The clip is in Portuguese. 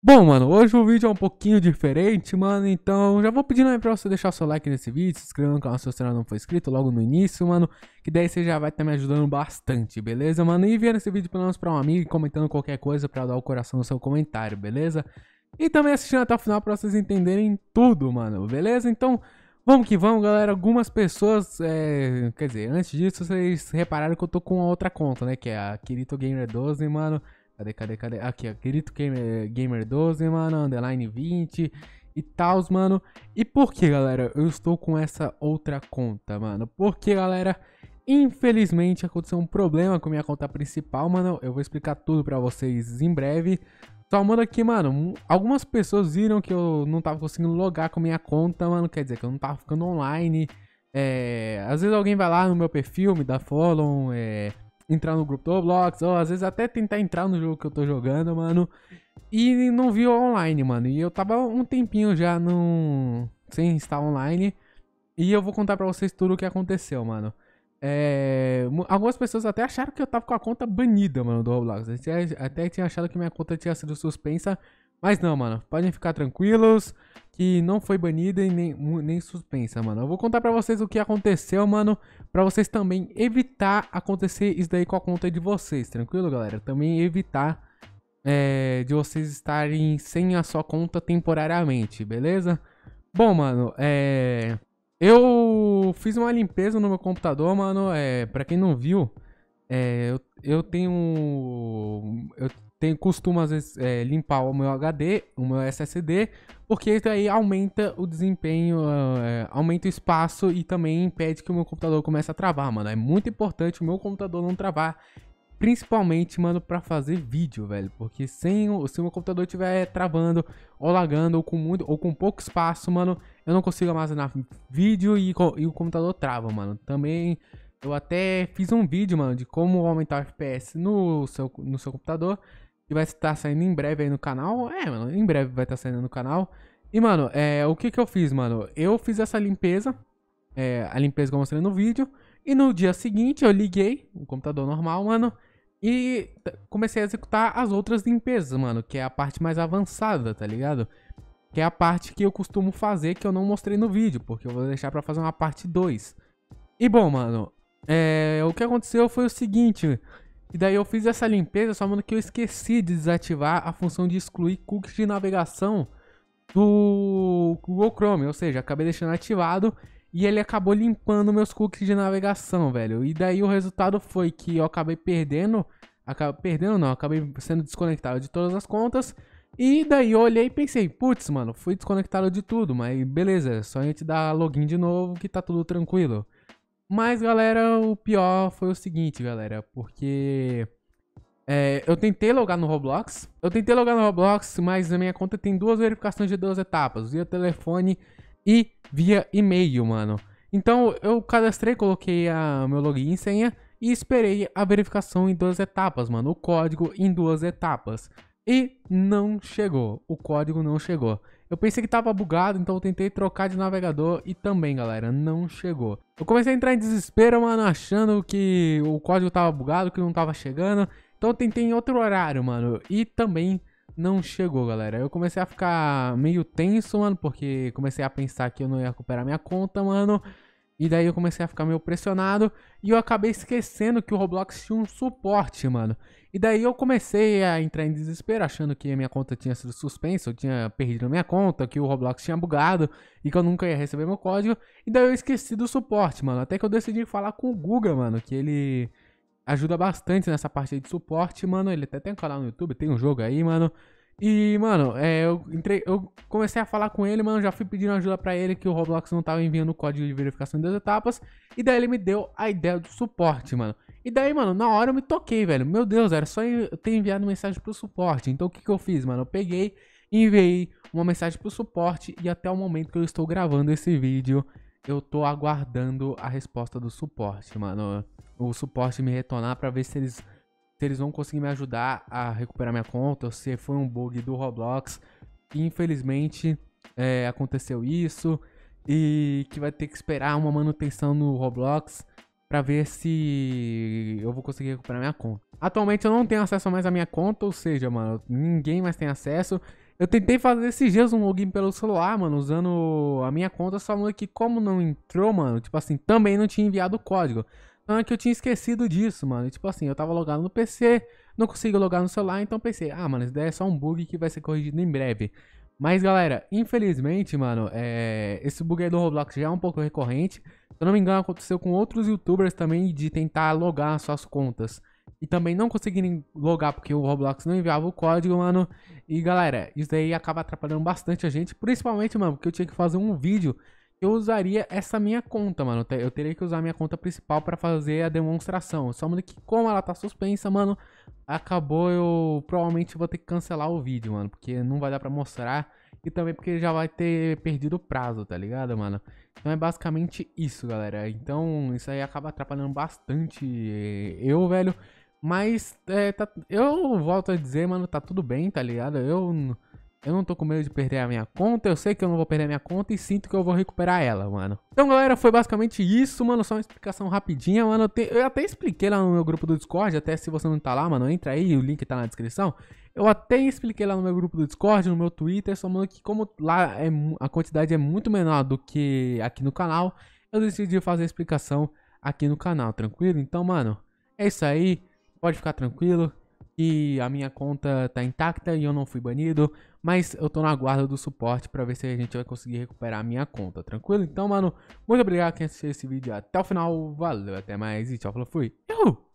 Bom, mano, hoje o vídeo é um pouquinho diferente, mano, então já vou pedindo aí pra você deixar seu like nesse vídeo, se inscrever no canal se você não for inscrito logo no início, mano, que daí você já vai estar tá me ajudando bastante, beleza, mano? E enviando esse vídeo pelo menos pra um amigo e comentando qualquer coisa pra dar o coração no seu comentário, beleza? E também assistindo até o final pra vocês entenderem tudo, mano, beleza? Então, vamos que vamos, galera. Algumas pessoas, é... quer dizer, antes disso vocês repararam que eu tô com outra conta, né, que é a Kirito Gamer 12, mano... Cadê, cadê, cadê? Aqui, ó. grito Gamer, Gamer 12, mano. Underline 20 e tal, mano. E por que, galera, eu estou com essa outra conta, mano? Porque, galera, infelizmente aconteceu um problema com minha conta principal, mano. Eu vou explicar tudo pra vocês em breve. Só manda aqui, mano, algumas pessoas viram que eu não tava conseguindo logar com minha conta, mano. Quer dizer, que eu não tava ficando online. É... Às vezes alguém vai lá no meu perfil, me dá follow, é entrar no grupo do Roblox, ou às vezes até tentar entrar no jogo que eu tô jogando, mano. E não vi online, mano. E eu tava um tempinho já no... sem estar online. E eu vou contar pra vocês tudo o que aconteceu, mano. É... Algumas pessoas até acharam que eu tava com a conta banida, mano, do Roblox. Até tinha achado que minha conta tinha sido suspensa. Mas não, mano. Podem ficar tranquilos que não foi banida e nem, nem suspensa, mano. Eu vou contar pra vocês o que aconteceu, mano, pra vocês também evitar acontecer isso daí com a conta de vocês, tranquilo, galera? Também evitar é, de vocês estarem sem a sua conta temporariamente, beleza? Bom, mano, é... Eu fiz uma limpeza no meu computador, mano, é... Pra quem não viu, é... eu, eu tenho... Eu tem costumo, às vezes, é, limpar o meu HD, o meu SSD, porque isso aí aumenta o desempenho, ah, é, aumenta o espaço e também impede que o meu computador comece a travar, mano. É muito importante o meu computador não travar, principalmente, mano, para fazer vídeo, velho. Porque sem o, se o meu computador estiver travando, ou lagando, ou com, muito, ou com pouco espaço, mano, eu não consigo armazenar vídeo e, e o computador trava, mano. Também... Eu até fiz um vídeo, mano, de como aumentar o FPS no seu, no seu computador. E vai estar saindo em breve aí no canal. É, mano, em breve vai estar saindo no canal. E, mano, é, o que que eu fiz, mano? Eu fiz essa limpeza, é, a limpeza que eu mostrei no vídeo. E no dia seguinte eu liguei o computador normal, mano. E comecei a executar as outras limpezas, mano. Que é a parte mais avançada, tá ligado? Que é a parte que eu costumo fazer que eu não mostrei no vídeo. Porque eu vou deixar pra fazer uma parte 2. E bom, mano. É, o que aconteceu foi o seguinte. E daí eu fiz essa limpeza, só mano que eu esqueci de desativar a função de excluir cookies de navegação do Google Chrome, ou seja, acabei deixando ativado e ele acabou limpando meus cookies de navegação, velho. E daí o resultado foi que eu acabei perdendo, acabei perdendo não, acabei sendo desconectado de todas as contas. E daí eu olhei e pensei, putz, mano, fui desconectado de tudo, mas beleza, é só a gente dar login de novo que tá tudo tranquilo. Mas, galera, o pior foi o seguinte, galera, porque é, eu tentei logar no Roblox. Eu tentei logar no Roblox, mas na minha conta tem duas verificações de duas etapas, via telefone e via e-mail, mano. Então, eu cadastrei, coloquei a, meu login e senha e esperei a verificação em duas etapas, mano, o código em duas etapas. E não chegou, o código não chegou. Eu pensei que tava bugado, então eu tentei trocar de navegador e também, galera, não chegou. Eu comecei a entrar em desespero, mano, achando que o código tava bugado, que não tava chegando. Então eu tentei em outro horário, mano, e também não chegou, galera. Eu comecei a ficar meio tenso, mano, porque comecei a pensar que eu não ia recuperar minha conta, mano. E daí eu comecei a ficar meio pressionado e eu acabei esquecendo que o Roblox tinha um suporte, mano. E daí eu comecei a entrar em desespero, achando que a minha conta tinha sido suspensa, eu tinha perdido a minha conta, que o Roblox tinha bugado e que eu nunca ia receber meu código. E daí eu esqueci do suporte, mano. Até que eu decidi falar com o Guga, mano, que ele ajuda bastante nessa parte de suporte, mano. Ele até tem um canal no YouTube, tem um jogo aí, mano. E, mano, é, eu, entrei, eu comecei a falar com ele, mano, já fui pedindo ajuda para ele que o Roblox não tava enviando o código de verificação das etapas. E daí ele me deu a ideia do suporte, mano. E daí, mano, na hora eu me toquei, velho. Meu Deus, era só eu ter enviado mensagem pro suporte. Então o que, que eu fiz, mano? Eu peguei, enviei uma mensagem pro suporte e até o momento que eu estou gravando esse vídeo, eu tô aguardando a resposta do suporte, mano. O suporte me retornar para ver se eles se eles vão conseguir me ajudar a recuperar minha conta, ou se foi um bug do Roblox. infelizmente é, aconteceu isso e que vai ter que esperar uma manutenção no Roblox para ver se eu vou conseguir recuperar minha conta. Atualmente eu não tenho acesso mais à minha conta, ou seja, mano, ninguém mais tem acesso. Eu tentei fazer esses dias um login pelo celular, mano, usando a minha conta, só que como não entrou, mano, tipo assim, também não tinha enviado o código. Ah, que eu tinha esquecido disso, mano. E, tipo assim, eu tava logado no PC, não consigo logar no celular, então pensei, ah, mano, isso daí é só um bug que vai ser corrigido em breve. Mas galera, infelizmente, mano, é... esse bug aí do Roblox já é um pouco recorrente. Se eu não me engano, aconteceu com outros youtubers também de tentar logar suas contas. E também não conseguirem logar porque o Roblox não enviava o código, mano. E galera, isso daí acaba atrapalhando bastante a gente. Principalmente, mano, porque eu tinha que fazer um vídeo eu usaria essa minha conta, mano. Eu teria que usar minha conta principal para fazer a demonstração. Só que como ela tá suspensa, mano, acabou eu provavelmente vou ter que cancelar o vídeo, mano, porque não vai dar para mostrar e também porque já vai ter perdido o prazo, tá ligado, mano? Então é basicamente isso, galera. Então isso aí acaba atrapalhando bastante eh, eu, velho. Mas é, tá, eu volto a dizer, mano, tá tudo bem, tá ligado? Eu eu não tô com medo de perder a minha conta, eu sei que eu não vou perder a minha conta e sinto que eu vou recuperar ela, mano. Então, galera, foi basicamente isso, mano, só uma explicação rapidinha, mano. Eu, te... eu até expliquei lá no meu grupo do Discord, até se você não tá lá, mano, entra aí, o link tá na descrição. Eu até expliquei lá no meu grupo do Discord, no meu Twitter, só mano que como lá é... a quantidade é muito menor do que aqui no canal, eu decidi fazer a explicação aqui no canal, tranquilo? Então, mano, é isso aí, pode ficar tranquilo e a minha conta tá intacta e eu não fui banido, mas eu tô na guarda do suporte para ver se a gente vai conseguir recuperar a minha conta, tranquilo? Então, mano, muito obrigado quem assistiu esse vídeo até o final, valeu, até mais e tchau, falou, fui! Uhul!